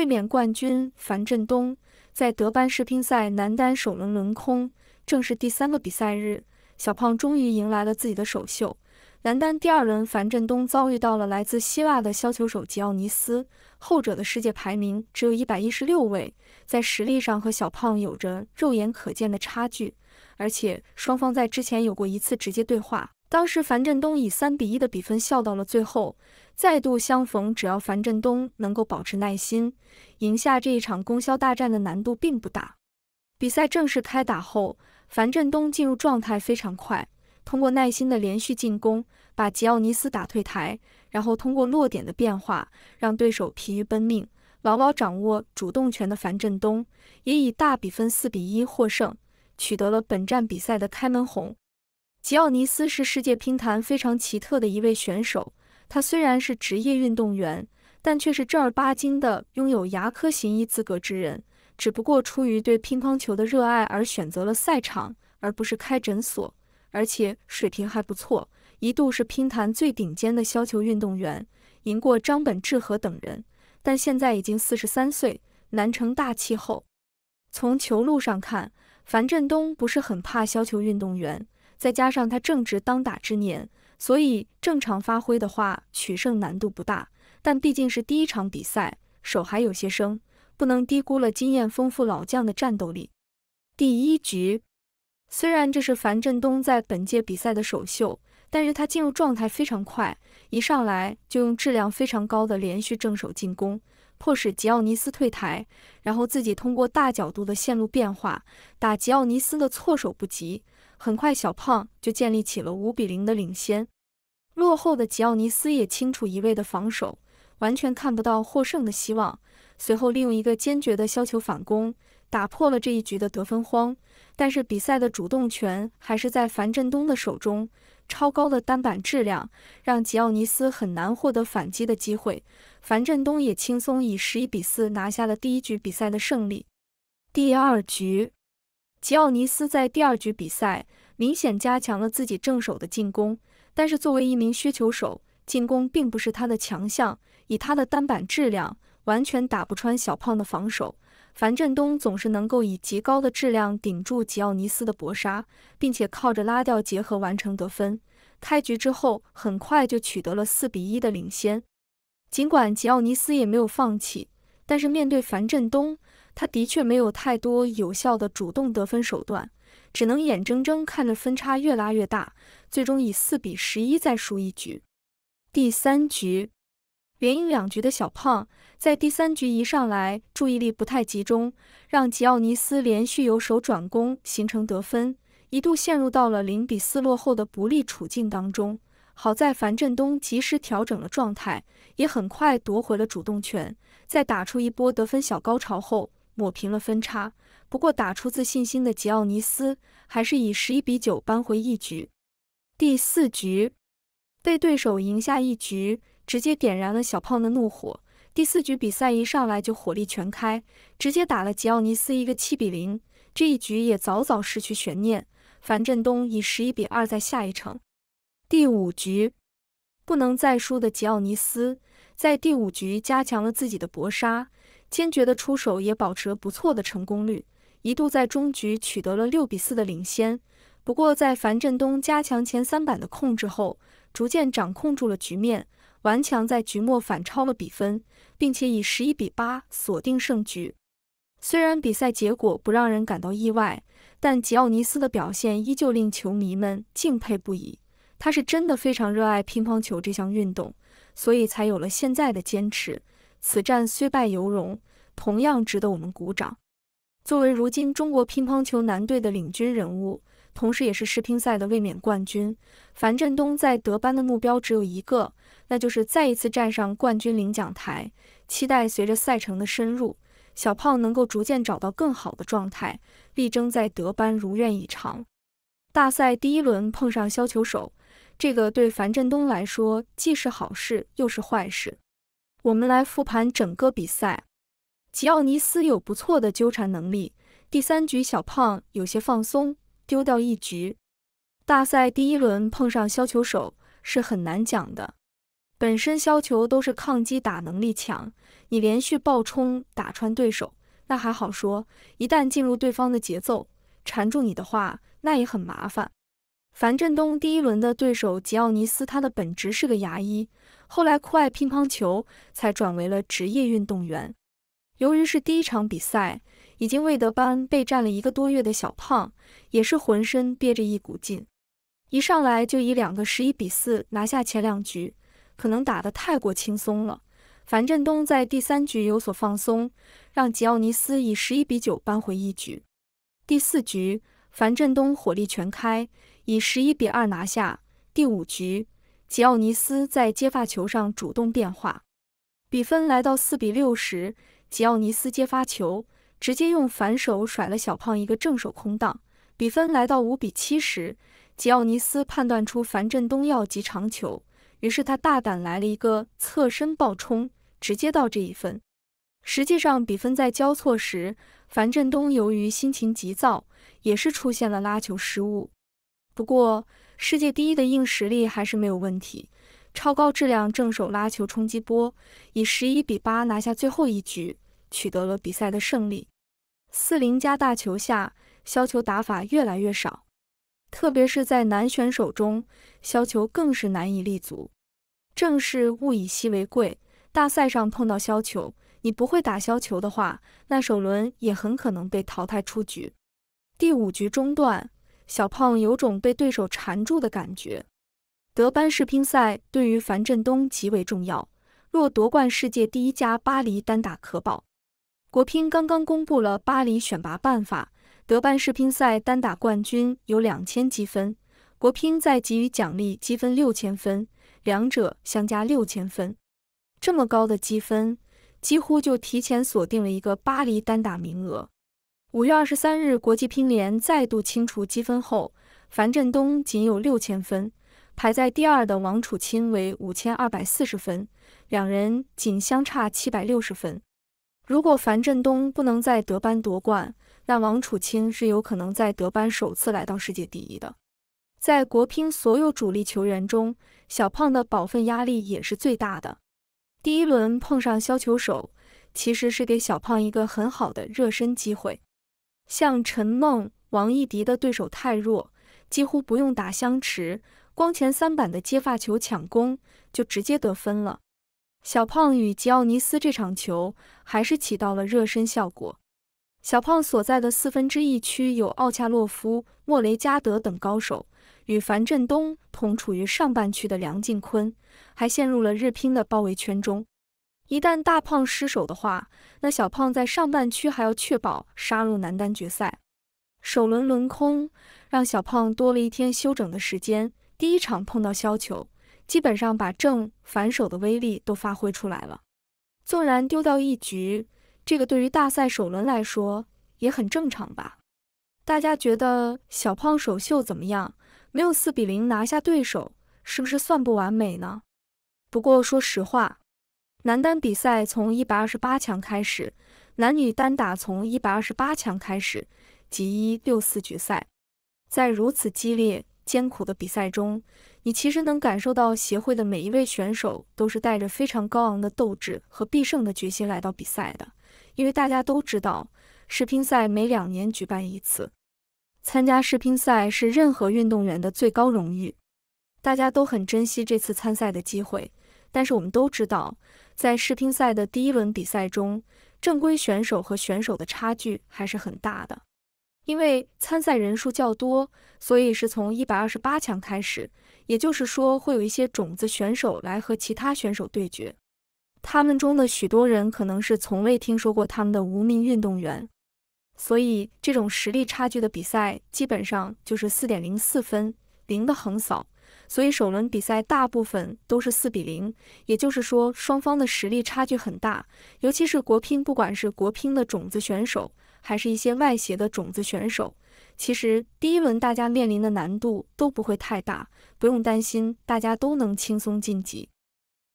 卫冕冠军樊振东在德班世乒赛男单首轮轮空，正是第三个比赛日，小胖终于迎来了自己的首秀。男单第二轮，樊振东遭遇到了来自希腊的削球手吉奥尼斯，后者的世界排名只有一百一十六位，在实力上和小胖有着肉眼可见的差距，而且双方在之前有过一次直接对话。当时樊振东以三比一的比分笑到了最后。再度相逢，只要樊振东能够保持耐心，赢下这一场供销大战的难度并不大。比赛正式开打后，樊振东进入状态非常快，通过耐心的连续进攻，把吉奥尼斯打退台，然后通过落点的变化，让对手疲于奔命。牢牢掌握主动权的樊振东也以大比分四比一获胜，取得了本站比赛的开门红。吉奥尼斯是世界乒坛非常奇特的一位选手，他虽然是职业运动员，但却是正儿八经的拥有牙科行医资格之人，只不过出于对乒乓球的热爱而选择了赛场，而不是开诊所，而且水平还不错，一度是乒坛最顶尖的削球运动员，赢过张本智和等人，但现在已经四十三岁，难成大气候。从球路上看，樊振东不是很怕削球运动员。再加上他正值当打之年，所以正常发挥的话，取胜难度不大。但毕竟是第一场比赛，手还有些生，不能低估了经验丰富老将的战斗力。第一局，虽然这是樊振东在本届比赛的首秀，但是他进入状态非常快，一上来就用质量非常高的连续正手进攻，迫使吉奥尼斯退台，然后自己通过大角度的线路变化，打吉奥尼斯的措手不及。很快，小胖就建立起了五比零的领先。落后的吉奥尼斯也清楚一味的防守，完全看不到获胜的希望。随后利用一个坚决的削球反攻，打破了这一局的得分荒。但是比赛的主动权还是在樊振东的手中。超高的单板质量让吉奥尼斯很难获得反击的机会。樊振东也轻松以十一比四拿下了第一局比赛的胜利。第二局，吉奥尼斯在第二局比赛。明显加强了自己正手的进攻，但是作为一名削球手，进攻并不是他的强项。以他的单板质量，完全打不穿小胖的防守。樊振东总是能够以极高的质量顶住吉奥尼斯的搏杀，并且靠着拉吊结合完成得分。开局之后，很快就取得了四比一的领先。尽管吉奥尼斯也没有放弃，但是面对樊振东，他的确没有太多有效的主动得分手段。只能眼睁睁看着分差越拉越大，最终以四比十一再输一局。第三局，连赢两局的小胖在第三局一上来注意力不太集中，让吉奥尼斯连续由守转攻形成得分，一度陷入到了零比四落后的不利处境当中。好在樊振东及时调整了状态，也很快夺回了主动权，在打出一波得分小高潮后，抹平了分差。不过打出自信心的吉奥尼斯还是以十一比九扳回一局。第四局被对手赢下一局，直接点燃了小胖的怒火。第四局比赛一上来就火力全开，直接打了吉奥尼斯一个七比零。这一局也早早失去悬念，樊振东以十一比二在下一城。第五局不能再输的吉奥尼斯在第五局加强了自己的搏杀，坚决的出手也保持了不错的成功率。一度在中局取得了六比四的领先，不过在樊振东加强前三板的控制后，逐渐掌控住了局面，顽强在局末反超了比分，并且以十一比八锁定胜局。虽然比赛结果不让人感到意外，但吉奥尼斯的表现依旧令球迷们敬佩不已。他是真的非常热爱乒乓球这项运动，所以才有了现在的坚持。此战虽败犹荣，同样值得我们鼓掌。作为如今中国乒乓球男队的领军人物，同时也是世乒赛的卫冕冠军，樊振东在德班的目标只有一个，那就是再一次站上冠军领奖台。期待随着赛程的深入，小胖能够逐渐找到更好的状态，力争在德班如愿以偿。大赛第一轮碰上削球手，这个对樊振东来说既是好事又是坏事。我们来复盘整个比赛。吉奥尼斯有不错的纠缠能力。第三局小胖有些放松，丢掉一局。大赛第一轮碰上削球手是很难讲的。本身削球都是抗击打能力强，你连续暴冲打穿对手，那还好说。一旦进入对方的节奏，缠住你的话，那也很麻烦。樊振东第一轮的对手吉奥尼斯，他的本职是个牙医，后来酷爱乒乓球，才转为了职业运动员。由于是第一场比赛，已经为德班备战了一个多月的小胖也是浑身憋着一股劲，一上来就以两个十一比四拿下前两局。可能打得太过轻松了，樊振东在第三局有所放松，让吉奥尼斯以十一比九扳回一局。第四局，樊振东火力全开，以十一比二拿下。第五局，吉奥尼斯在接发球上主动变化，比分来到四比六时。吉奥尼斯接发球，直接用反手甩了小胖一个正手空档，比分来到五比七时，吉奥尼斯判断出樊振东要击长球，于是他大胆来了一个侧身暴冲，直接到这一分。实际上，比分在交错时，樊振东由于心情急躁，也是出现了拉球失误。不过，世界第一的硬实力还是没有问题。超高质量正手拉球冲击波，以十一比八拿下最后一局，取得了比赛的胜利。四零加大球下，削球打法越来越少，特别是在男选手中，削球更是难以立足。正是物以稀为贵，大赛上碰到削球，你不会打削球的话，那首轮也很可能被淘汰出局。第五局中段，小胖有种被对手缠住的感觉。德班世乒赛对于樊振东极为重要，若夺冠，世界第一家巴黎单打可保。国乒刚刚公布了巴黎选拔办法，德班世乒赛单打冠军有两千积分，国乒再给予奖励积分六千分，两者相加六千分，这么高的积分几乎就提前锁定了一个巴黎单打名额。五月二十三日，国际乒联再度清除积分后，樊振东仅有六千分。排在第二的王楚钦为五千二百四十分，两人仅相差七百六十分。如果樊振东不能在德班夺冠，那王楚钦是有可能在德班首次来到世界第一的。在国乒所有主力球员中，小胖的保分压力也是最大的。第一轮碰上削球手，其实是给小胖一个很好的热身机会。像陈梦、王艺迪的对手太弱，几乎不用打相持。光前三板的接发球抢攻就直接得分了。小胖与吉奥尼斯这场球还是起到了热身效果。小胖所在的四分之一区有奥恰洛夫、莫雷加德等高手，与樊振东同处于上半区的梁靖昆还陷入了日乒的包围圈中。一旦大胖失手的话，那小胖在上半区还要确保杀入男单决赛。首轮轮空，让小胖多了一天休整的时间。第一场碰到削球，基本上把正反手的威力都发挥出来了。纵然丢掉一局，这个对于大赛首轮来说也很正常吧？大家觉得小胖首秀怎么样？没有四比零拿下对手，是不是算不完美呢？不过说实话，男单比赛从一百二十八强开始，男女单打从一百二十八强开始，即一六四决赛，在如此激烈。艰苦的比赛中，你其实能感受到协会的每一位选手都是带着非常高昂的斗志和必胜的决心来到比赛的。因为大家都知道，世乒赛每两年举办一次，参加世乒赛是任何运动员的最高荣誉，大家都很珍惜这次参赛的机会。但是我们都知道，在世乒赛的第一轮比赛中，正规选手和选手的差距还是很大的。因为参赛人数较多，所以是从一百二十八强开始，也就是说会有一些种子选手来和其他选手对决。他们中的许多人可能是从未听说过他们的无名运动员，所以这种实力差距的比赛基本上就是四点零四分零的横扫。所以首轮比赛大部分都是四比零，也就是说双方的实力差距很大，尤其是国乒，不管是国乒的种子选手。还是一些外协的种子选手，其实第一轮大家面临的难度都不会太大，不用担心，大家都能轻松晋级。